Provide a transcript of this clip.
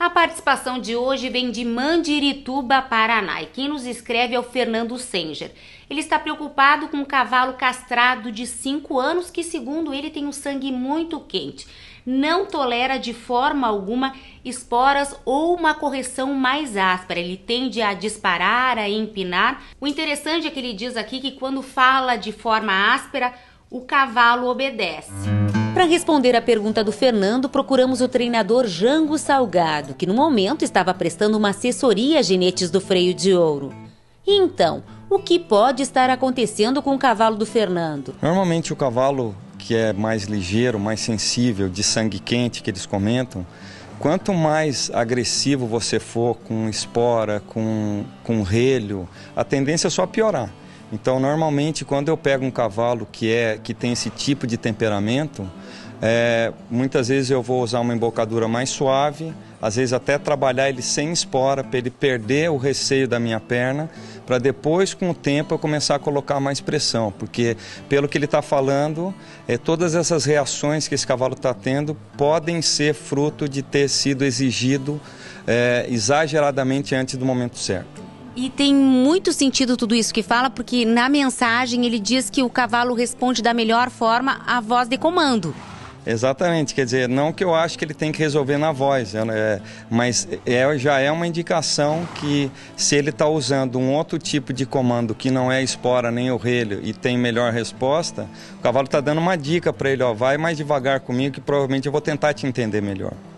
A participação de hoje vem de Mandirituba, Paraná, e quem nos escreve é o Fernando Senger. Ele está preocupado com um cavalo castrado de 5 anos que, segundo ele, tem um sangue muito quente. Não tolera de forma alguma esporas ou uma correção mais áspera. Ele tende a disparar, a empinar. O interessante é que ele diz aqui que quando fala de forma áspera, o cavalo obedece. Para responder à pergunta do Fernando, procuramos o treinador Jango Salgado, que no momento estava prestando uma assessoria a jinetes do freio de ouro. então, o que pode estar acontecendo com o cavalo do Fernando? Normalmente o cavalo que é mais ligeiro, mais sensível, de sangue quente que eles comentam, quanto mais agressivo você for com espora, com, com relho, a tendência é só piorar. Então, normalmente, quando eu pego um cavalo que é que tem esse tipo de temperamento, é, muitas vezes eu vou usar uma embocadura mais suave, às vezes até trabalhar ele sem espora para ele perder o receio da minha perna, para depois com o tempo eu começar a colocar mais pressão, porque pelo que ele está falando, é, todas essas reações que esse cavalo está tendo podem ser fruto de ter sido exigido é, exageradamente antes do momento certo. E tem muito sentido tudo isso que fala, porque na mensagem ele diz que o cavalo responde da melhor forma à voz de comando. Exatamente, quer dizer, não que eu acho que ele tem que resolver na voz, é, é mas é, já é uma indicação que se ele está usando um outro tipo de comando que não é espora nem orelho e tem melhor resposta, o cavalo está dando uma dica para ele, ó, vai mais devagar comigo que provavelmente eu vou tentar te entender melhor.